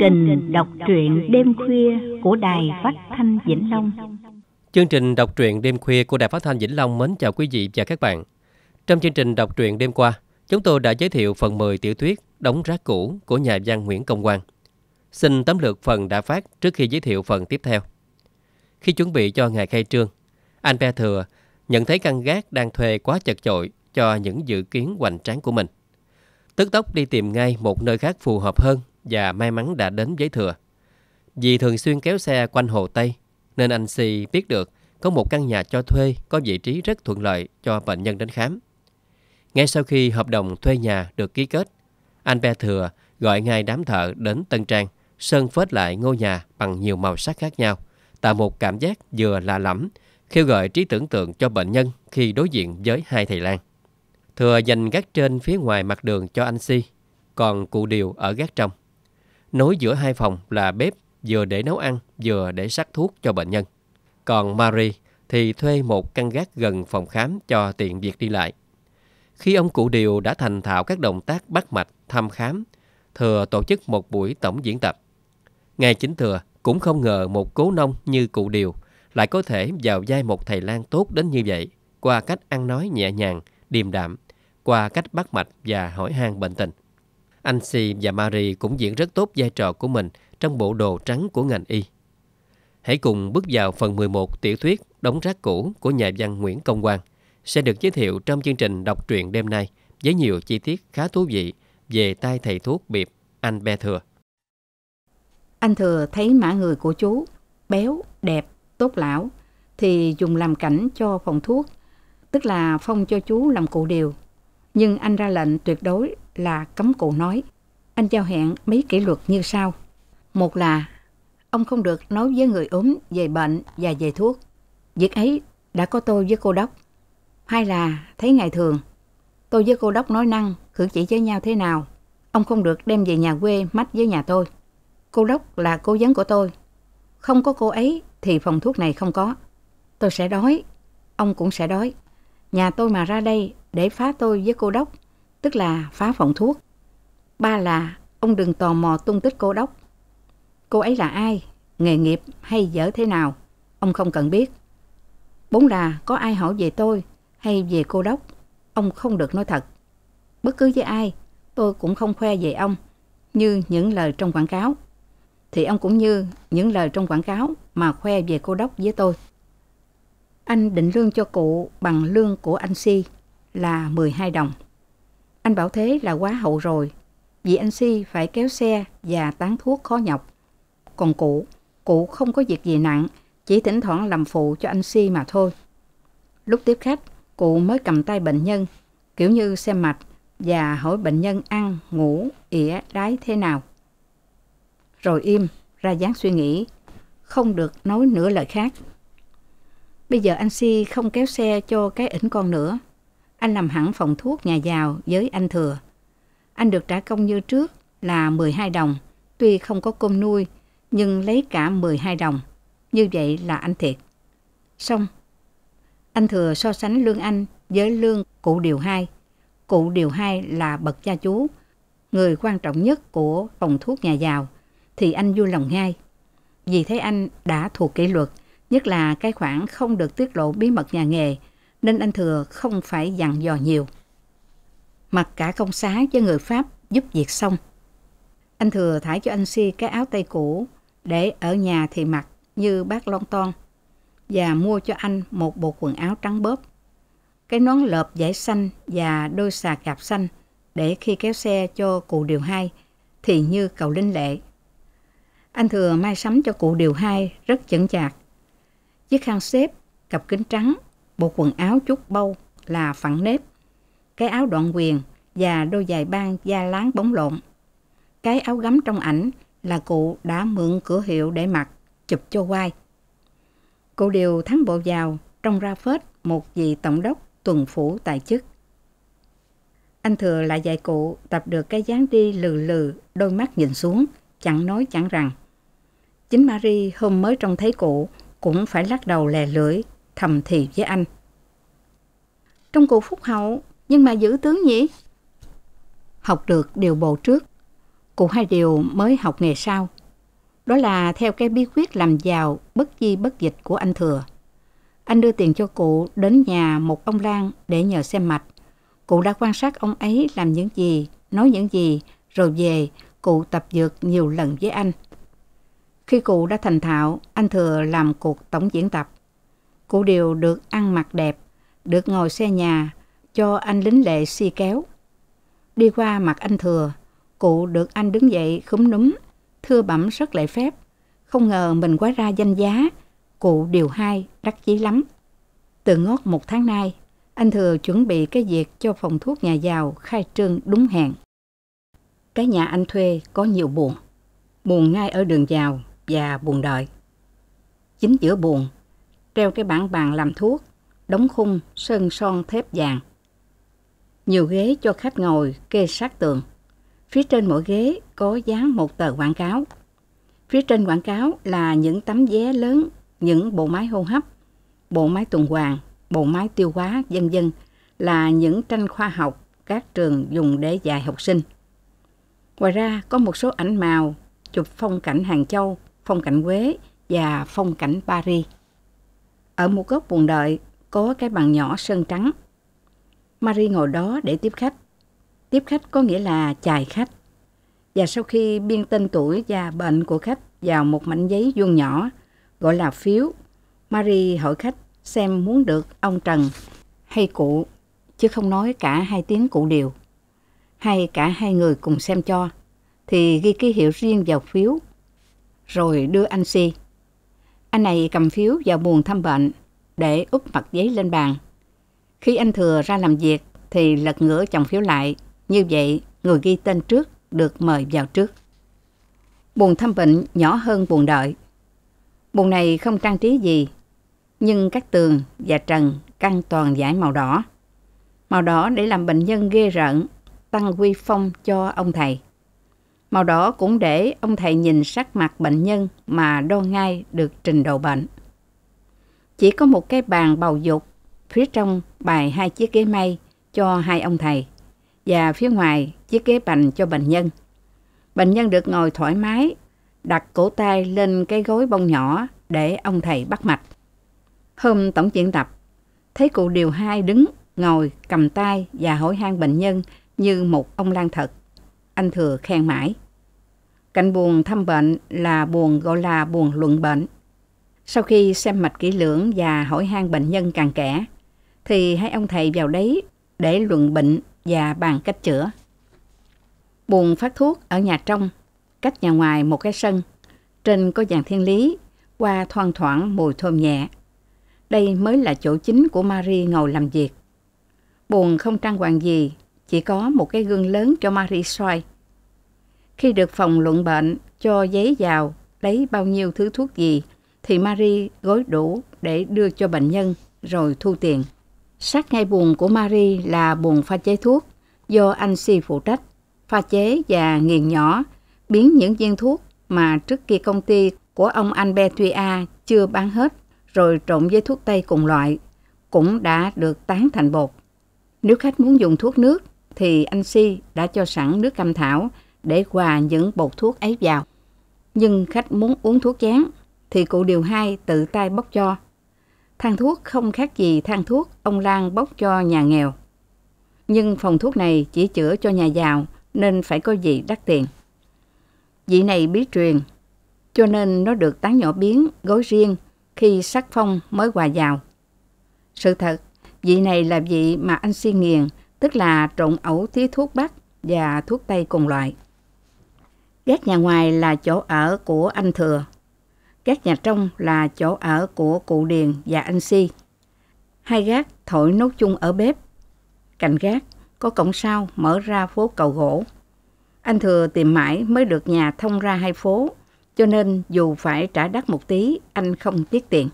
trình đọc truyện đêm khuya của Đài Phát Thanh Vĩnh Long. Chương trình đọc truyện đêm khuya của Đài Phát Thanh Vĩnh Long mến chào quý vị và các bạn. Trong chương trình đọc truyện đêm qua, chúng tôi đã giới thiệu phần 10 tiểu thuyết Đóng rác cũ của nhà văn Nguyễn Công Quang. Xin tấm lược phần đã phát trước khi giới thiệu phần tiếp theo. Khi chuẩn bị cho ngày khai trương, anh Pe Thừa nhận thấy căn gác đang thuê quá chật chội cho những dự kiến hoành tráng của mình. Tức tốc đi tìm ngay một nơi khác phù hợp hơn và may mắn đã đến với thừa. Vì thường xuyên kéo xe quanh Hồ Tây, nên anh Si biết được có một căn nhà cho thuê có vị trí rất thuận lợi cho bệnh nhân đến khám. Ngay sau khi hợp đồng thuê nhà được ký kết, anh Pe Thừa gọi ngay đám thợ đến Tân Trang, sơn phết lại ngôi nhà bằng nhiều màu sắc khác nhau, tạo một cảm giác vừa lạ lẫm, khiêu gợi trí tưởng tượng cho bệnh nhân khi đối diện với hai thầy Lan. Thừa dành gác trên phía ngoài mặt đường cho anh Si, còn cụ điều ở gác trong. Nối giữa hai phòng là bếp vừa để nấu ăn vừa để sắc thuốc cho bệnh nhân. Còn Marie thì thuê một căn gác gần phòng khám cho tiện việc đi lại. Khi ông cụ Điều đã thành thạo các động tác bắt mạch, thăm khám, Thừa tổ chức một buổi tổng diễn tập. Ngày chính Thừa cũng không ngờ một cố nông như cụ Điều lại có thể vào vai một thầy lang tốt đến như vậy qua cách ăn nói nhẹ nhàng, điềm đạm, qua cách bắt mạch và hỏi han bệnh tình. Anh Si và Marie cũng diễn rất tốt vai trò của mình trong bộ đồ trắng của ngành y. Hãy cùng bước vào phần 11 tiểu thuyết Đống rác cũ của nhà văn Nguyễn Công Quang sẽ được giới thiệu trong chương trình đọc truyện đêm nay với nhiều chi tiết khá thú vị về tay thầy thuốc biệt anh Be Thừa. Anh Thừa thấy mã người của chú béo, đẹp, tốt lão thì dùng làm cảnh cho phòng thuốc, tức là phong cho chú làm cụ điều. Nhưng anh ra lệnh tuyệt đối là cấm cụ nói. Anh giao hẹn mấy kỷ luật như sau. Một là ông không được nói với người ốm về bệnh và về thuốc. Việc ấy đã có tôi với cô đốc. Hai là thấy ngày thường, tôi với cô đốc nói năng, cử chỉ với nhau thế nào. Ông không được đem về nhà quê mách với nhà tôi. Cô đốc là cố vấn của tôi. Không có cô ấy thì phòng thuốc này không có. Tôi sẽ đói, ông cũng sẽ đói. Nhà tôi mà ra đây để phá tôi với cô đốc tức là phá phòng thuốc. Ba là ông đừng tò mò tung tích cô đốc. Cô ấy là ai, nghề nghiệp hay dở thế nào, ông không cần biết. Bốn là có ai hỏi về tôi hay về cô đốc, ông không được nói thật. Bất cứ với ai, tôi cũng không khoe về ông như những lời trong quảng cáo. Thì ông cũng như những lời trong quảng cáo mà khoe về cô đốc với tôi. Anh định lương cho cụ bằng lương của anh Si là 12 đồng. Anh bảo thế là quá hậu rồi, vì anh Si phải kéo xe và tán thuốc khó nhọc. Còn cụ, cụ không có việc gì nặng, chỉ thỉnh thoảng làm phụ cho anh Si mà thôi. Lúc tiếp khách, cụ mới cầm tay bệnh nhân, kiểu như xem mạch và hỏi bệnh nhân ăn, ngủ, ỉa, đái thế nào. Rồi im, ra dáng suy nghĩ, không được nói nửa lời khác. Bây giờ anh Si không kéo xe cho cái ỉnh con nữa, anh làm hẳn phòng thuốc nhà giàu với anh thừa. Anh được trả công như trước là 12 đồng, tuy không có cơm nuôi, nhưng lấy cả 12 đồng. Như vậy là anh thiệt. Xong, anh thừa so sánh lương anh với lương cụ điều 2. Cụ điều 2 là bậc cha chú, người quan trọng nhất của phòng thuốc nhà giàu, thì anh vui lòng ngay. Vì thế anh đã thuộc kỷ luật, nhất là cái khoản không được tiết lộ bí mật nhà nghề, nên anh Thừa không phải dặn dò nhiều. Mặc cả công xá cho người Pháp giúp việc xong. Anh Thừa thải cho anh Si cái áo tay cũ để ở nhà thì mặc như bác lon ton và mua cho anh một bộ quần áo trắng bóp. Cái nón lợp giải xanh và đôi xà cạp xanh để khi kéo xe cho cụ điều hai thì như cầu linh lệ. Anh Thừa may sắm cho cụ điều hai rất chững chạc. Chiếc khăn xếp, cặp kính trắng bộ quần áo chút bâu là phẳng nếp, cái áo đoạn quyền và đôi giày ban da láng bóng lộn. Cái áo gấm trong ảnh là cụ đã mượn cửa hiệu để mặc, chụp cho quay. Cụ điều thắng bộ vào trong ra phết một vị tổng đốc tuần phủ tại chức. Anh thừa lại dạy cụ tập được cái dáng đi lừ lừ, đôi mắt nhìn xuống, chẳng nói chẳng rằng. Chính Marie hôm mới trông thấy cụ cũng phải lắc đầu lè lưỡi thầm thì với anh. Trong cuộc phúc hậu, nhưng mà giữ tướng nhỉ? Học được điều bộ trước, cụ hai điều mới học nghề sau. Đó là theo cái bí quyết làm giàu bất di bất dịch của anh Thừa. Anh đưa tiền cho cụ đến nhà một ông lang để nhờ xem mạch. Cụ đã quan sát ông ấy làm những gì, nói những gì, rồi về cụ tập dược nhiều lần với anh. Khi cụ đã thành thạo, anh Thừa làm cuộc tổng diễn tập cụ đều được ăn mặc đẹp, được ngồi xe nhà, cho anh lính lệ si kéo. Đi qua mặt anh thừa, cụ được anh đứng dậy khúm núm, thưa bẩm rất lễ phép. Không ngờ mình quá ra danh giá, cụ điều hai đắc chí lắm. Từ ngót một tháng nay, anh thừa chuẩn bị cái việc cho phòng thuốc nhà giàu khai trương đúng hẹn. Cái nhà anh thuê có nhiều buồn, buồn ngay ở đường giàu và buồn đợi. Chính giữa buồn treo cái bảng bàn làm thuốc, đóng khung, sơn son thép vàng. Nhiều ghế cho khách ngồi kê sát tường. Phía trên mỗi ghế có dán một tờ quảng cáo. Phía trên quảng cáo là những tấm vé lớn, những bộ máy hô hấp, bộ máy tuần hoàn, bộ máy tiêu hóa, vân vân là những tranh khoa học các trường dùng để dạy học sinh. Ngoài ra có một số ảnh màu chụp phong cảnh Hàng Châu, phong cảnh Huế và phong cảnh Paris. Ở một góc buồn đợi có cái bàn nhỏ sơn trắng. Marie ngồi đó để tiếp khách. Tiếp khách có nghĩa là chài khách. Và sau khi biên tên tuổi và bệnh của khách vào một mảnh giấy vuông nhỏ, gọi là phiếu, Marie hỏi khách xem muốn được ông Trần hay cụ, chứ không nói cả hai tiếng cụ đều. Hay cả hai người cùng xem cho, thì ghi ký hiệu riêng vào phiếu, rồi đưa anh Si. Anh này cầm phiếu vào buồn thăm bệnh để úp mặt giấy lên bàn. Khi anh thừa ra làm việc thì lật ngửa chồng phiếu lại. Như vậy, người ghi tên trước được mời vào trước. Buồn thăm bệnh nhỏ hơn buồn đợi. Buồn này không trang trí gì, nhưng các tường và trần căng toàn giải màu đỏ. Màu đỏ để làm bệnh nhân ghê rợn, tăng quy phong cho ông thầy. Màu đỏ cũng để ông thầy nhìn sắc mặt bệnh nhân mà đo ngay được trình độ bệnh. Chỉ có một cái bàn bầu dục, phía trong bày hai chiếc ghế may cho hai ông thầy và phía ngoài chiếc ghế bành cho bệnh nhân. Bệnh nhân được ngồi thoải mái, đặt cổ tay lên cái gối bông nhỏ để ông thầy bắt mạch. Hôm tổng diễn tập, thấy cụ điều hai đứng, ngồi, cầm tay và hỏi han bệnh nhân như một ông lang thật. Anh thừa khen mãi. Cạnh buồn thăm bệnh là buồn gọi là buồn luận bệnh. Sau khi xem mạch kỹ lưỡng và hỏi han bệnh nhân càng kẽ, thì hai ông thầy vào đấy để luận bệnh và bàn cách chữa. Buồn phát thuốc ở nhà trong, cách nhà ngoài một cái sân, trên có dàn thiên lý, qua thoang thoảng mùi thơm nhẹ. Đây mới là chỗ chính của Marie ngồi làm việc. Buồn không trang hoàng gì, chỉ có một cái gương lớn cho Marie soi khi được phòng luận bệnh cho giấy vào lấy bao nhiêu thứ thuốc gì thì Marie gói đủ để đưa cho bệnh nhân rồi thu tiền. Sát ngay buồn của Marie là buồn pha chế thuốc do anh Si phụ trách, pha chế và nghiền nhỏ, biến những viên thuốc mà trước kia công ty của ông anh Betuia chưa bán hết rồi trộn với thuốc tây cùng loại cũng đã được tán thành bột. Nếu khách muốn dùng thuốc nước thì anh Si đã cho sẵn nước cam thảo để hòa những bột thuốc ấy vào. Nhưng khách muốn uống thuốc chán thì cụ điều hai tự tay bốc cho. Thang thuốc không khác gì thang thuốc ông Lan bốc cho nhà nghèo. Nhưng phòng thuốc này chỉ chữa cho nhà giàu nên phải có gì đắt tiền. Vị này bí truyền, cho nên nó được tán nhỏ biến, gói riêng khi sắc phong mới hòa vào. Sự thật, vị này là vị mà anh si nghiền, tức là trộn ẩu tí thuốc Bắc và thuốc Tây cùng loại. Gác nhà ngoài là chỗ ở của anh Thừa. các nhà trong là chỗ ở của cụ Điền và anh Si. Hai gác thổi nấu chung ở bếp. Cạnh gác có cổng sau mở ra phố cầu gỗ. Anh Thừa tìm mãi mới được nhà thông ra hai phố, cho nên dù phải trả đắt một tí, anh không tiếc tiền.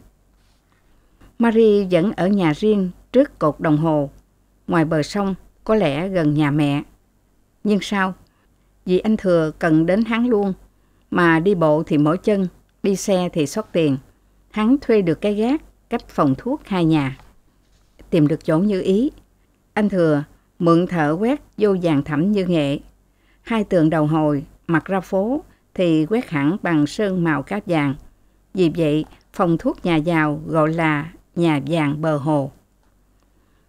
Marie vẫn ở nhà riêng trước cột đồng hồ, ngoài bờ sông, có lẽ gần nhà mẹ. Nhưng sao vì anh Thừa cần đến hắn luôn. Mà đi bộ thì mỗi chân, đi xe thì xót tiền. Hắn thuê được cái gác cách phòng thuốc hai nhà. Tìm được chỗ như ý. Anh Thừa mượn thở quét vô vàng thẳm như nghệ. Hai tường đầu hồi mặt ra phố thì quét hẳn bằng sơn màu cát vàng. Vì vậy, phòng thuốc nhà giàu gọi là nhà vàng bờ hồ.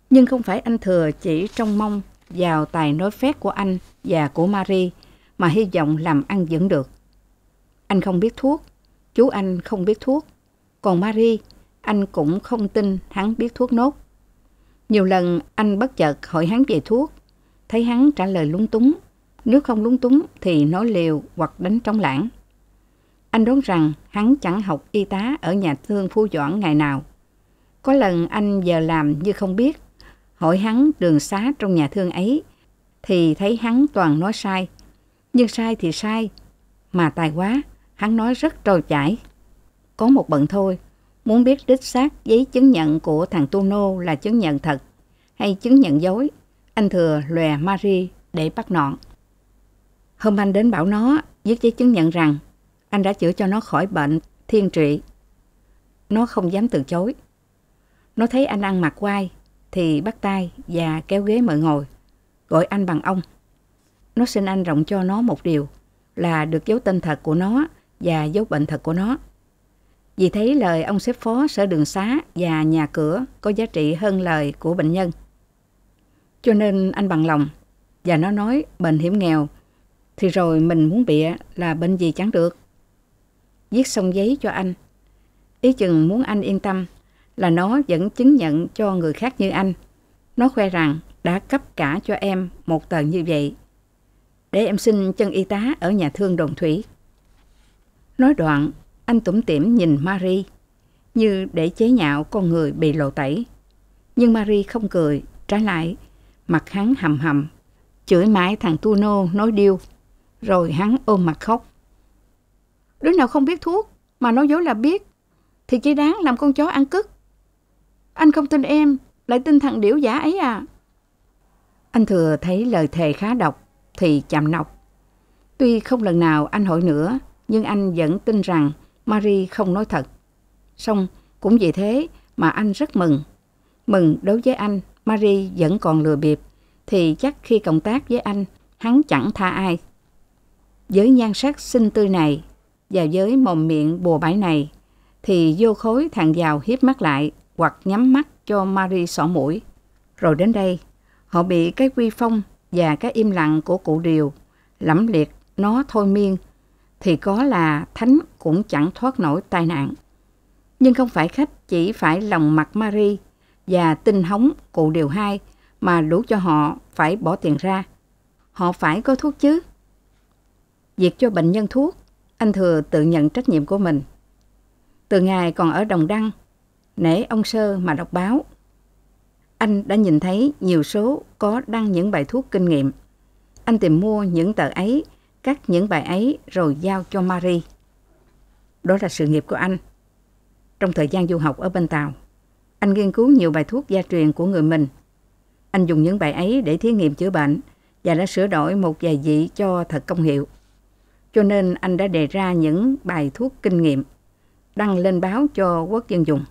Nhưng không phải anh Thừa chỉ trông mong vào tài nói phép của anh và của Marie mà hy vọng làm ăn dưỡng được. Anh không biết thuốc, chú anh không biết thuốc, còn Marie, anh cũng không tin hắn biết thuốc nốt. Nhiều lần anh bất chợt hỏi hắn về thuốc, thấy hắn trả lời lúng túng, nếu không lúng túng thì nói liều hoặc đánh trống lãng. Anh đoán rằng hắn chẳng học y tá ở nhà thương phu Doãn ngày nào. Có lần anh giờ làm như không biết, hỏi hắn đường xá trong nhà thương ấy, thì thấy hắn toàn nói sai, nhưng sai thì sai. Mà tài quá, hắn nói rất trôi chảy. Có một bận thôi, muốn biết đích xác giấy chứng nhận của thằng Tu Nô là chứng nhận thật hay chứng nhận dối, anh thừa lòe Marie để bắt nọn. Hôm anh đến bảo nó viết giấy chứng nhận rằng anh đã chữa cho nó khỏi bệnh thiên trị. Nó không dám từ chối. Nó thấy anh ăn mặc quai thì bắt tay và kéo ghế mời ngồi, gọi anh bằng ông nó xin anh rộng cho nó một điều là được giấu tên thật của nó và giấu bệnh thật của nó. Vì thấy lời ông xếp phó sở đường xá và nhà cửa có giá trị hơn lời của bệnh nhân. Cho nên anh bằng lòng và nó nói bệnh hiểm nghèo thì rồi mình muốn bịa là bệnh gì chẳng được. Viết xong giấy cho anh. Ý chừng muốn anh yên tâm là nó vẫn chứng nhận cho người khác như anh. Nó khoe rằng đã cấp cả cho em một tờ như vậy để em xin chân y tá ở nhà thương Đồng Thủy. Nói đoạn, anh tủm tỉm nhìn Marie như để chế nhạo con người bị lộ tẩy. Nhưng Marie không cười, trái lại, mặt hắn hầm hầm, chửi mãi thằng Tuno nói điêu, rồi hắn ôm mặt khóc. Đứa nào không biết thuốc mà nói dối là biết, thì chỉ đáng làm con chó ăn cứt. Anh không tin em, lại tin thằng điểu giả ấy à. Anh thừa thấy lời thề khá độc, thì chạm nọc. Tuy không lần nào anh hỏi nữa, nhưng anh vẫn tin rằng Marie không nói thật. Xong, cũng vì thế mà anh rất mừng. Mừng đối với anh, Marie vẫn còn lừa bịp, thì chắc khi cộng tác với anh, hắn chẳng tha ai. Với nhan sắc xinh tươi này, và với mồm miệng bùa bãi này, thì vô khối thằng giàu hiếp mắt lại hoặc nhắm mắt cho Marie sỏ mũi. Rồi đến đây, họ bị cái quy phong và cái im lặng của cụ điều, lẫm liệt nó thôi miên, thì có là thánh cũng chẳng thoát nổi tai nạn. Nhưng không phải khách chỉ phải lòng mặt Mary và tinh hống cụ điều hai mà đủ cho họ phải bỏ tiền ra. Họ phải có thuốc chứ. Việc cho bệnh nhân thuốc, anh Thừa tự nhận trách nhiệm của mình. Từ ngày còn ở Đồng Đăng, nể ông Sơ mà đọc báo anh đã nhìn thấy nhiều số có đăng những bài thuốc kinh nghiệm. Anh tìm mua những tờ ấy, cắt những bài ấy rồi giao cho Marie. Đó là sự nghiệp của anh. Trong thời gian du học ở bên Tàu, anh nghiên cứu nhiều bài thuốc gia truyền của người mình. Anh dùng những bài ấy để thí nghiệm chữa bệnh và đã sửa đổi một vài dị cho thật công hiệu. Cho nên anh đã đề ra những bài thuốc kinh nghiệm, đăng lên báo cho quốc dân dùng.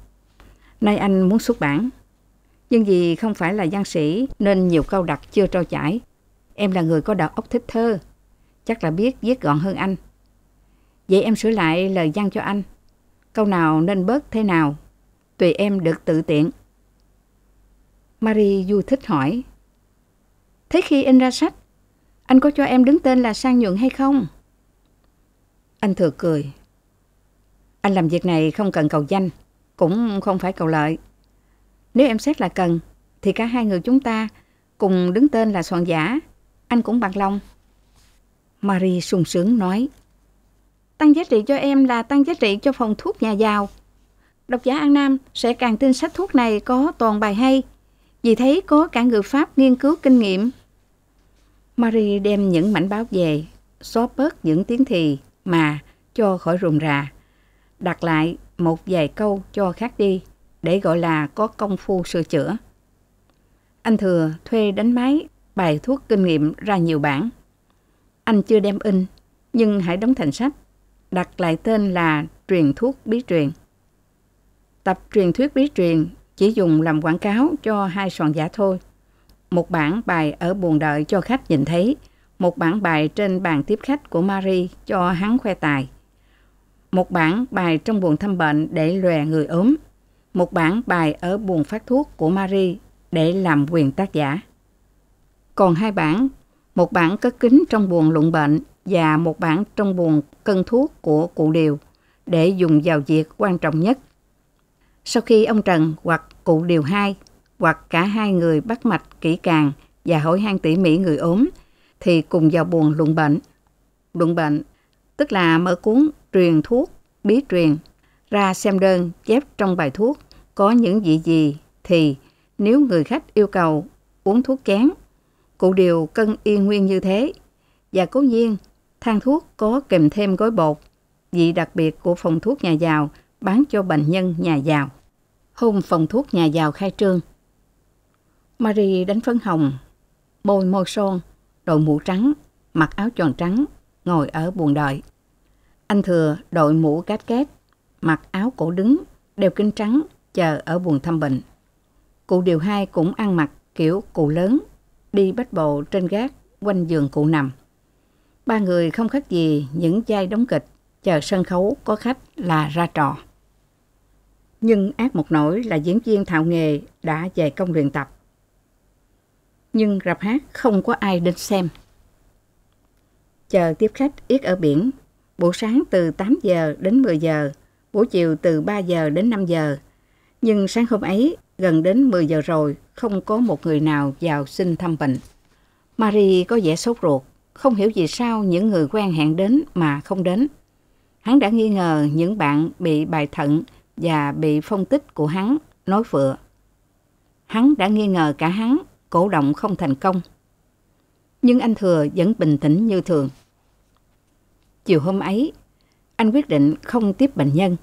Nay anh muốn xuất bản nhưng vì không phải là văn sĩ nên nhiều câu đặt chưa trôi chảy. Em là người có đầu óc thích thơ, chắc là biết viết gọn hơn anh. Vậy em sửa lại lời văn cho anh. Câu nào nên bớt thế nào, tùy em được tự tiện. Marie du thích hỏi. Thế khi in ra sách, anh có cho em đứng tên là sang nhuận hay không? Anh thừa cười. Anh làm việc này không cần cầu danh, cũng không phải cầu lợi. Nếu em xét là cần, thì cả hai người chúng ta cùng đứng tên là soạn giả. Anh cũng bằng lòng. Marie sung sướng nói. Tăng giá trị cho em là tăng giá trị cho phòng thuốc nhà giàu. Độc giả An Nam sẽ càng tin sách thuốc này có toàn bài hay, vì thấy có cả người Pháp nghiên cứu kinh nghiệm. Marie đem những mảnh báo về, xóa bớt những tiếng thì mà cho khỏi rùng rà. Đặt lại một vài câu cho khác đi để gọi là có công phu sửa chữa. Anh Thừa thuê đánh máy, bài thuốc kinh nghiệm ra nhiều bản. Anh chưa đem in, nhưng hãy đóng thành sách, đặt lại tên là Truyền thuốc bí truyền. Tập truyền thuyết bí truyền chỉ dùng làm quảng cáo cho hai soạn giả thôi. Một bản bài ở buồn đợi cho khách nhìn thấy, một bản bài trên bàn tiếp khách của Marie cho hắn khoe tài. Một bản bài trong buồn thăm bệnh để lòe người ốm một bản bài ở buồng phát thuốc của Marie để làm quyền tác giả. Còn hai bản, một bản cất kính trong buồng lụng bệnh và một bản trong buồng cân thuốc của cụ điều để dùng vào việc quan trọng nhất. Sau khi ông Trần hoặc cụ điều 2 hoặc cả hai người bắt mạch kỹ càng và hỏi han tỉ mỉ người ốm thì cùng vào buồng luận bệnh. Luận bệnh tức là mở cuốn truyền thuốc bí truyền ra xem đơn chép trong bài thuốc có những vị gì thì nếu người khách yêu cầu uống thuốc kén cụ đều cân y nguyên như thế. Và cố nhiên, thang thuốc có kèm thêm gói bột, vị đặc biệt của phòng thuốc nhà giàu bán cho bệnh nhân nhà giàu. Hôm phòng thuốc nhà giàu khai trương. Marie đánh phấn hồng, bôi môi son, đội mũ trắng, mặc áo tròn trắng, ngồi ở buồng đợi. Anh Thừa đội mũ cát két, mặc áo cổ đứng, đeo kính trắng, chờ ở buồng thăm bệnh. Cụ điều hai cũng ăn mặc kiểu cụ lớn, đi bách bộ trên gác quanh giường cụ nằm. Ba người không khác gì những giai đóng kịch, chờ sân khấu có khách là ra trò. Nhưng ác một nỗi là diễn viên thạo nghề đã về công luyện tập. Nhưng rạp hát không có ai đến xem. Chờ tiếp khách yết ở biển, buổi sáng từ 8 giờ đến 10 giờ, buổi chiều từ 3 giờ đến 5 giờ, nhưng sáng hôm ấy, gần đến 10 giờ rồi, không có một người nào vào xin thăm bệnh. Marie có vẻ sốt ruột, không hiểu vì sao những người quen hẹn đến mà không đến. Hắn đã nghi ngờ những bạn bị bài thận và bị phong tích của hắn nói vựa. Hắn đã nghi ngờ cả hắn, cổ động không thành công. Nhưng anh Thừa vẫn bình tĩnh như thường. Chiều hôm ấy, anh quyết định không tiếp bệnh nhân.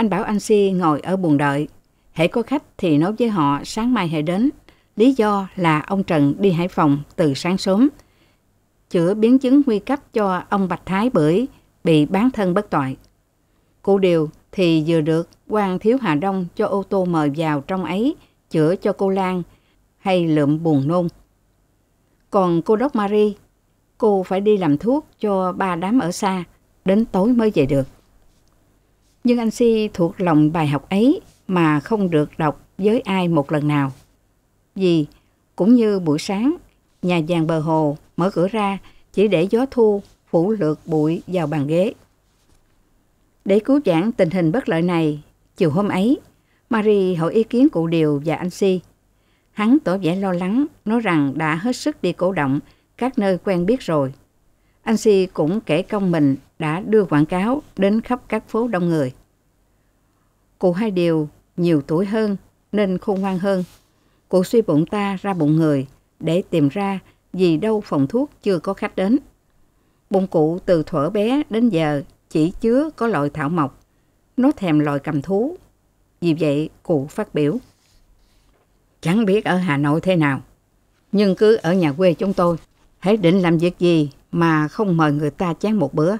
Anh bảo anh Si ngồi ở buồn đợi. Hãy có khách thì nói với họ sáng mai hãy đến. Lý do là ông Trần đi Hải Phòng từ sáng sớm. Chữa biến chứng nguy cấp cho ông Bạch Thái Bưởi bị bán thân bất tội. Cụ điều thì vừa được quan Thiếu Hà Đông cho ô tô mời vào trong ấy chữa cho cô Lan hay lượm buồn nôn. Còn cô Đốc Marie, cô phải đi làm thuốc cho ba đám ở xa, đến tối mới về được nhưng anh Si thuộc lòng bài học ấy mà không được đọc với ai một lần nào. Vì, cũng như buổi sáng, nhà vàng bờ hồ mở cửa ra chỉ để gió thu phủ lượt bụi vào bàn ghế. Để cứu giãn tình hình bất lợi này, chiều hôm ấy, Marie hỏi ý kiến cụ Điều và anh Si. Hắn tỏ vẻ lo lắng, nói rằng đã hết sức đi cổ động các nơi quen biết rồi. Anh Si cũng kể công mình đã đưa quảng cáo đến khắp các phố đông người. Cụ hai điều nhiều tuổi hơn nên khôn ngoan hơn. Cụ suy bụng ta ra bụng người để tìm ra vì đâu phòng thuốc chưa có khách đến. Bụng cụ từ thuở bé đến giờ chỉ chứa có loại thảo mộc. Nó thèm loại cầm thú. Vì vậy cụ phát biểu. Chẳng biết ở Hà Nội thế nào. Nhưng cứ ở nhà quê chúng tôi, hãy định làm việc gì mà không mời người ta chán một bữa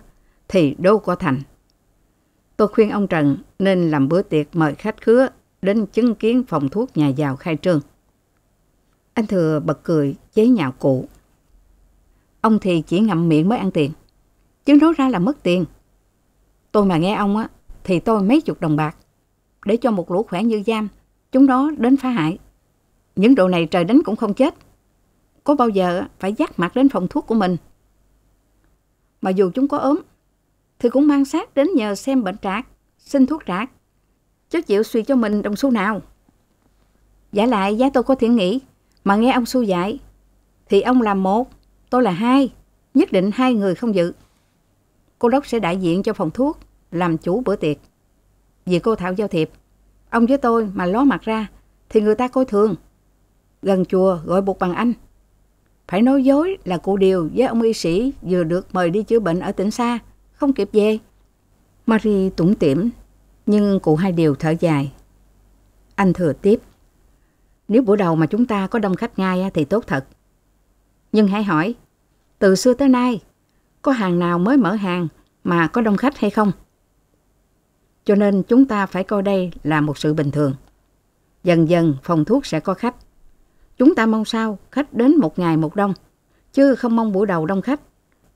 thì đâu có thành. Tôi khuyên ông Trần nên làm bữa tiệc mời khách khứa đến chứng kiến phòng thuốc nhà giàu khai trương. Anh Thừa bật cười, chế nhạo cụ. Ông thì chỉ ngậm miệng mới ăn tiền, chứ nói ra là mất tiền. Tôi mà nghe ông á, thì tôi mấy chục đồng bạc, để cho một lũ khỏe như giam, chúng nó đến phá hại. Những đồ này trời đánh cũng không chết. Có bao giờ phải dắt mặt đến phòng thuốc của mình. Mà dù chúng có ốm thì cũng mang sát đến nhờ xem bệnh trạc, xin thuốc trạc. Cháu chịu suy cho mình đồng xu nào. Giả lại giá tôi có thiện nghĩ, mà nghe ông Xu dạy, thì ông là một, tôi là hai, nhất định hai người không dự. Cô Đốc sẽ đại diện cho phòng thuốc, làm chủ bữa tiệc. Vì cô Thảo giao thiệp, ông với tôi mà ló mặt ra, thì người ta coi thường. Gần chùa gọi buộc bằng anh. Phải nói dối là cụ điều với ông y sĩ vừa được mời đi chữa bệnh ở tỉnh xa, không kịp về. Marie tủm tỉm, nhưng cụ hai điều thở dài. Anh thừa tiếp. Nếu buổi đầu mà chúng ta có đông khách ngay thì tốt thật. Nhưng hãy hỏi, từ xưa tới nay, có hàng nào mới mở hàng mà có đông khách hay không? Cho nên chúng ta phải coi đây là một sự bình thường. Dần dần phòng thuốc sẽ có khách. Chúng ta mong sao khách đến một ngày một đông, chứ không mong buổi đầu đông khách,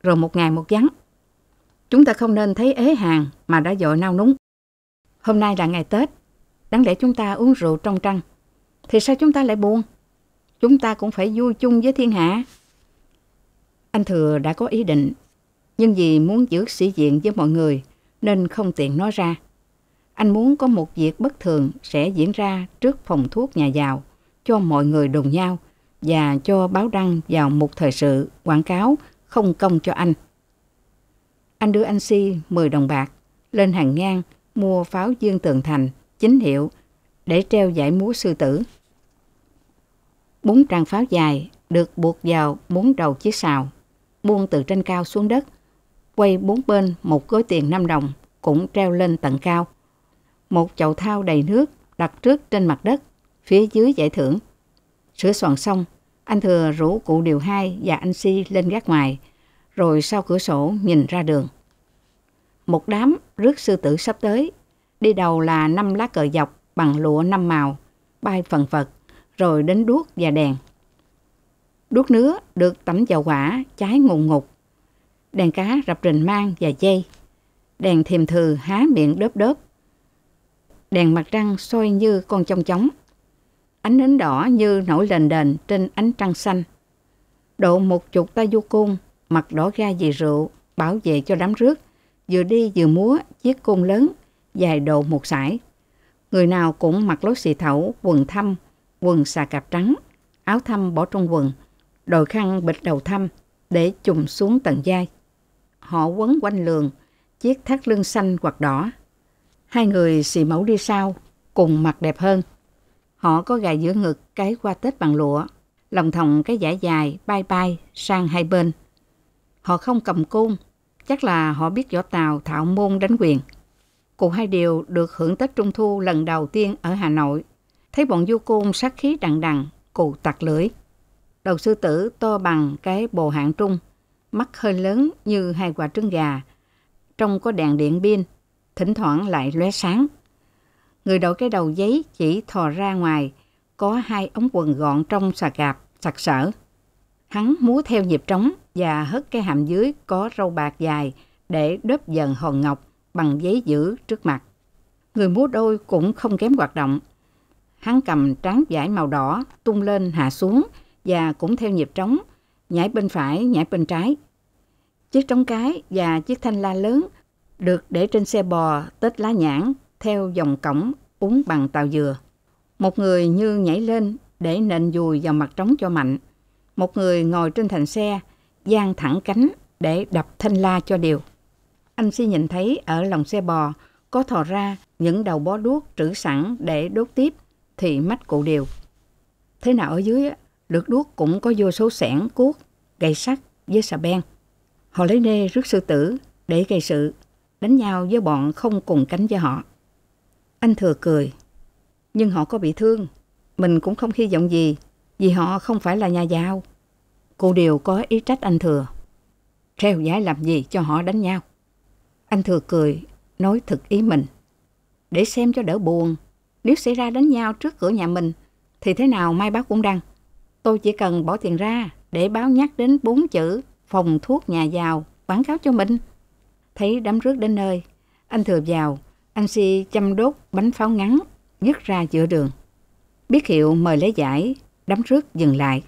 rồi một ngày một vắng. Chúng ta không nên thấy ế hàng mà đã dội nao núng. Hôm nay là ngày Tết, đáng lẽ chúng ta uống rượu trong trăng. Thì sao chúng ta lại buồn? Chúng ta cũng phải vui chung với thiên hạ. Anh Thừa đã có ý định, nhưng vì muốn giữ sĩ diện với mọi người nên không tiện nói ra. Anh muốn có một việc bất thường sẽ diễn ra trước phòng thuốc nhà giàu cho mọi người đồng nhau và cho báo đăng vào một thời sự quảng cáo không công cho anh anh đưa anh Si 10 đồng bạc, lên hàng ngang mua pháo Dương Tường Thành, chính hiệu, để treo giải múa sư tử. Bốn trang pháo dài được buộc vào bốn đầu chiếc sào, buông từ trên cao xuống đất, quay bốn bên một gói tiền 5 đồng cũng treo lên tận cao. Một chậu thao đầy nước đặt trước trên mặt đất, phía dưới giải thưởng. Sửa soạn xong, anh Thừa rủ cụ điều hai và anh Si lên gác ngoài, rồi sau cửa sổ nhìn ra đường một đám rước sư tử sắp tới. Đi đầu là năm lá cờ dọc bằng lụa năm màu, bay phần phật, rồi đến đuốc và đèn. Đuốc nứa được tẩm dầu quả, cháy ngùn ngục. Đèn cá rập rình mang và dây. Đèn thiềm thừ há miệng đớp đớp. Đèn mặt trăng soi như con trong chóng. Ánh nến đỏ như nổi lền đền trên ánh trăng xanh. Độ một chục ta du cung, mặt đỏ ga vì rượu, bảo vệ cho đám rước vừa đi vừa múa chiếc cung lớn, dài độ một sải. Người nào cũng mặc lối xì thẩu, quần thâm, quần xà cạp trắng, áo thâm bỏ trong quần, đội khăn bịch đầu thâm để chùm xuống tầng vai. Họ quấn quanh lường, chiếc thắt lưng xanh hoặc đỏ. Hai người xì mẫu đi sau, cùng mặt đẹp hơn. Họ có gài giữa ngực cái qua tết bằng lụa, lòng thòng cái giả dài bay bay sang hai bên. Họ không cầm cung, Chắc là họ biết võ tàu thạo môn đánh quyền. Cụ hai điều được hưởng Tết Trung Thu lần đầu tiên ở Hà Nội. Thấy bọn du côn sát khí đằng đằng, cụ tặc lưỡi. Đầu sư tử to bằng cái bồ hạng trung, mắt hơi lớn như hai quả trứng gà. Trong có đèn điện pin, thỉnh thoảng lại lóe sáng. Người đội cái đầu giấy chỉ thò ra ngoài, có hai ống quần gọn trong xà cạp, sặc sỡ. Hắn múa theo nhịp trống và hất cái hàm dưới có râu bạc dài để đớp dần hòn ngọc bằng giấy giữ trước mặt. Người múa đôi cũng không kém hoạt động. Hắn cầm tráng vải màu đỏ tung lên hạ xuống và cũng theo nhịp trống, nhảy bên phải, nhảy bên trái. Chiếc trống cái và chiếc thanh la lớn được để trên xe bò tết lá nhãn theo dòng cổng uống bằng tàu dừa. Một người như nhảy lên để nện dùi vào mặt trống cho mạnh, một người ngồi trên thành xe, giang thẳng cánh để đập thanh la cho đều. Anh Si nhìn thấy ở lòng xe bò có thò ra những đầu bó đuốc trữ sẵn để đốt tiếp thì mắt cụ đều. Thế nào ở dưới lượt đuốc cũng có vô số sẻn, cuốc, gậy sắt với xà beng. Họ lấy đê rước sư tử để gây sự, đánh nhau với bọn không cùng cánh với họ. Anh thừa cười, nhưng họ có bị thương, mình cũng không hy vọng gì vì họ không phải là nhà giàu. Cô đều có ý trách anh Thừa. Treo giải làm gì cho họ đánh nhau? Anh Thừa cười, nói thực ý mình. Để xem cho đỡ buồn, nếu xảy ra đánh nhau trước cửa nhà mình, thì thế nào mai bác cũng đăng. Tôi chỉ cần bỏ tiền ra để báo nhắc đến bốn chữ phòng thuốc nhà giàu quảng cáo cho mình. Thấy đám rước đến nơi, anh Thừa vào, anh Si chăm đốt bánh pháo ngắn, dứt ra giữa đường. Biết hiệu mời lấy giải, Đám rước dừng lại.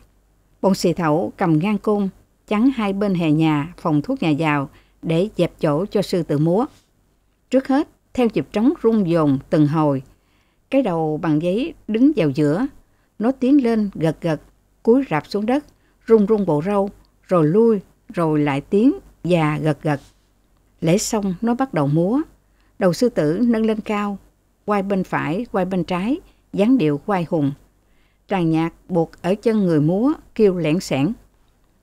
Bọn xì thẩu cầm ngang cung, chắn hai bên hè nhà phòng thuốc nhà giàu để dẹp chỗ cho sư tử múa. Trước hết, theo dịp trống rung dồn từng hồi, cái đầu bằng giấy đứng vào giữa, nó tiến lên gật gật, cúi rạp xuống đất, rung rung bộ râu, rồi lui, rồi lại tiến và gật gật. Lễ xong nó bắt đầu múa, đầu sư tử nâng lên cao, quay bên phải, quay bên trái, dáng điệu quay hùng tràn nhạc buộc ở chân người múa kêu lẻn sẻn.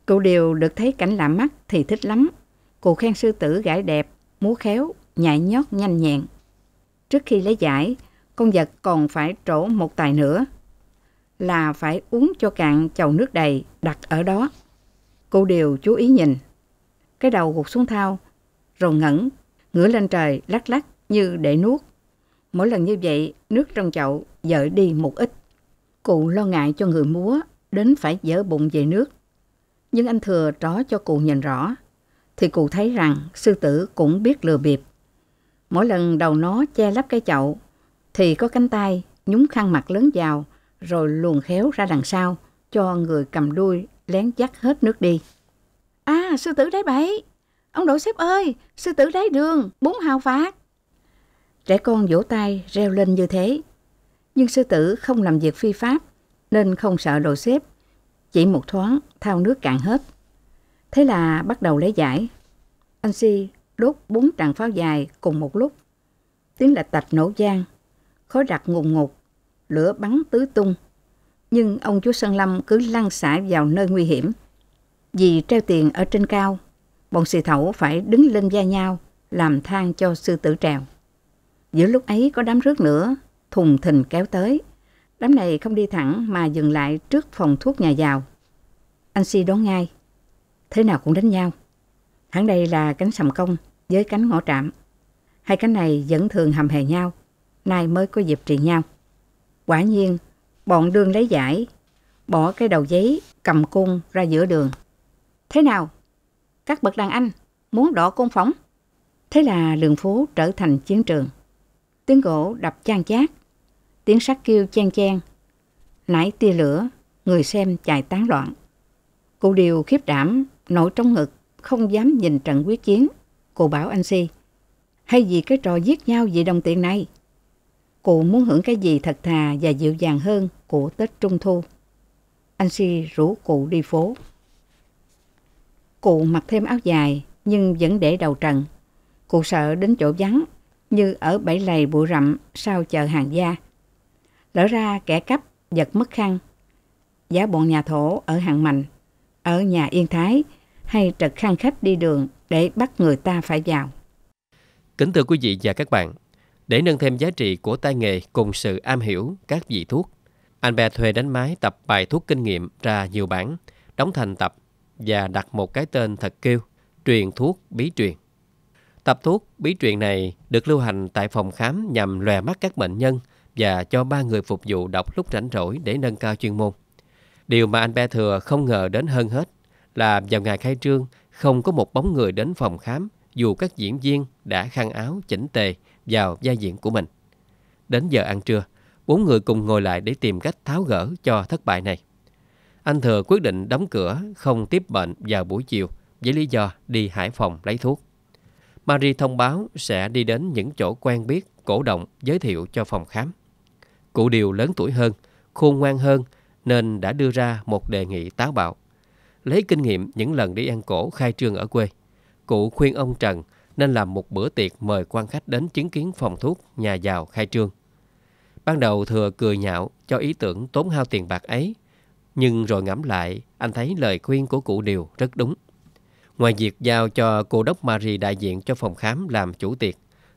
Cụ đều được thấy cảnh lạ mắt thì thích lắm. Cụ khen sư tử gãi đẹp, múa khéo, nhạy nhót nhanh nhẹn. Trước khi lấy giải, con vật còn phải trổ một tài nữa là phải uống cho cạn chầu nước đầy đặt ở đó. Cụ đều chú ý nhìn. Cái đầu gục xuống thao, rồi ngẩn, ngửa lên trời lắc lắc như để nuốt. Mỗi lần như vậy, nước trong chậu dợi đi một ít. Cụ lo ngại cho người múa, đến phải dỡ bụng về nước. Nhưng anh thừa tró cho cụ nhìn rõ, thì cụ thấy rằng sư tử cũng biết lừa bịp. Mỗi lần đầu nó che lắp cái chậu, thì có cánh tay nhúng khăn mặt lớn vào, rồi luồn khéo ra đằng sau, cho người cầm đuôi lén dắt hết nước đi. À, sư tử đáy bẫy! Ông đội xếp ơi, sư tử đáy đường, bốn hào phạt! Trẻ con vỗ tay reo lên như thế, nhưng sư tử không làm việc phi pháp nên không sợ đồ xếp. Chỉ một thoáng, thao nước cạn hết. Thế là bắt đầu lấy giải. Anh Si đốt bốn tràng pháo dài cùng một lúc. Tiếng lạch tạch nổ gian, khói đặc ngùng ngục, lửa bắn tứ tung. Nhưng ông chúa Sơn Lâm cứ lăn xả vào nơi nguy hiểm. Vì treo tiền ở trên cao, bọn xì thẩu phải đứng lên da nhau, làm thang cho sư tử trèo. Giữa lúc ấy có đám rước nữa, thùng thình kéo tới. Đám này không đi thẳng mà dừng lại trước phòng thuốc nhà giàu. Anh Si đón ngay, thế nào cũng đánh nhau. Hẳn đây là cánh sầm công với cánh ngõ trạm. Hai cánh này vẫn thường hầm hè nhau, nay mới có dịp trị nhau. Quả nhiên, bọn đương lấy giải, bỏ cái đầu giấy cầm cung ra giữa đường. Thế nào? Các bậc đàn anh muốn đỏ cung phóng. Thế là đường phố trở thành chiến trường. Tiếng gỗ đập chan chát, tiếng sắt kêu chen chen. Nãy tia lửa, người xem chạy tán loạn. cụ Điều khiếp đảm, nổi trong ngực, không dám nhìn trận quyết chiến. cụ bảo anh Si, hay gì cái trò giết nhau vì đồng tiền này? cụ muốn hưởng cái gì thật thà và dịu dàng hơn của Tết Trung Thu. Anh Si rủ cụ đi phố. Cụ mặc thêm áo dài nhưng vẫn để đầu trần. Cụ sợ đến chỗ vắng như ở bãi lầy bụi rậm sau chợ hàng gia. Lỡ ra kẻ cắp giật mất khăn. Giá bọn nhà thổ ở hàng mạnh, ở nhà Yên Thái hay trật khăn khách đi đường để bắt người ta phải vào. Kính thưa quý vị và các bạn, để nâng thêm giá trị của tay nghề cùng sự am hiểu các vị thuốc, anh bè thuê đánh máy tập bài thuốc kinh nghiệm ra nhiều bản, đóng thành tập và đặt một cái tên thật kêu, truyền thuốc bí truyền. Tập thuốc bí truyền này được lưu hành tại phòng khám nhằm lòe mắt các bệnh nhân – và cho ba người phục vụ đọc lúc rảnh rỗi để nâng cao chuyên môn. Điều mà anh Be Thừa không ngờ đến hơn hết là vào ngày khai trương không có một bóng người đến phòng khám dù các diễn viên đã khăn áo chỉnh tề vào gia diện của mình. Đến giờ ăn trưa, bốn người cùng ngồi lại để tìm cách tháo gỡ cho thất bại này. Anh Thừa quyết định đóng cửa không tiếp bệnh vào buổi chiều với lý do đi Hải Phòng lấy thuốc. Marie thông báo sẽ đi đến những chỗ quen biết, cổ động giới thiệu cho phòng khám. Cụ Điều lớn tuổi hơn, khôn ngoan hơn nên đã đưa ra một đề nghị táo bạo. Lấy kinh nghiệm những lần đi ăn cổ khai trương ở quê, cụ khuyên ông Trần nên làm một bữa tiệc mời quan khách đến chứng kiến phòng thuốc nhà giàu khai trương. Ban đầu thừa cười nhạo cho ý tưởng tốn hao tiền bạc ấy, nhưng rồi ngẫm lại, anh thấy lời khuyên của cụ Điều rất đúng. Ngoài việc giao cho cô Đốc Marie đại diện cho phòng khám làm chủ tiệc,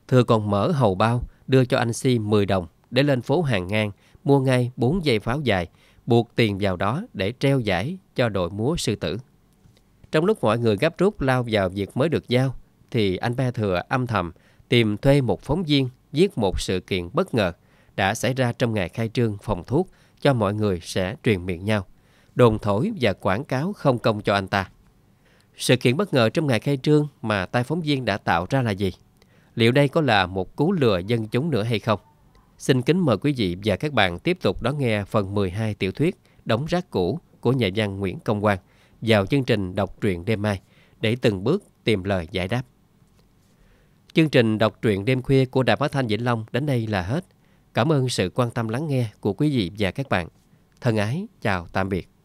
thừa còn mở hầu bao đưa cho anh Si 10 đồng để lên phố hàng ngang mua ngay 4 dây pháo dài, buộc tiền vào đó để treo giải cho đội múa sư tử. Trong lúc mọi người gấp rút lao vào việc mới được giao, thì anh ba thừa âm thầm tìm thuê một phóng viên viết một sự kiện bất ngờ đã xảy ra trong ngày khai trương phòng thuốc cho mọi người sẽ truyền miệng nhau, đồn thổi và quảng cáo không công cho anh ta. Sự kiện bất ngờ trong ngày khai trương mà tay phóng viên đã tạo ra là gì? Liệu đây có là một cú lừa dân chúng nữa hay không? Xin kính mời quý vị và các bạn tiếp tục đón nghe phần 12 tiểu thuyết Đóng rác cũ của nhà văn Nguyễn Công Quang vào chương trình đọc truyện đêm mai để từng bước tìm lời giải đáp. Chương trình đọc truyện đêm khuya của Đài Phát Thanh Vĩnh Long đến đây là hết. Cảm ơn sự quan tâm lắng nghe của quý vị và các bạn. Thân ái, chào tạm biệt.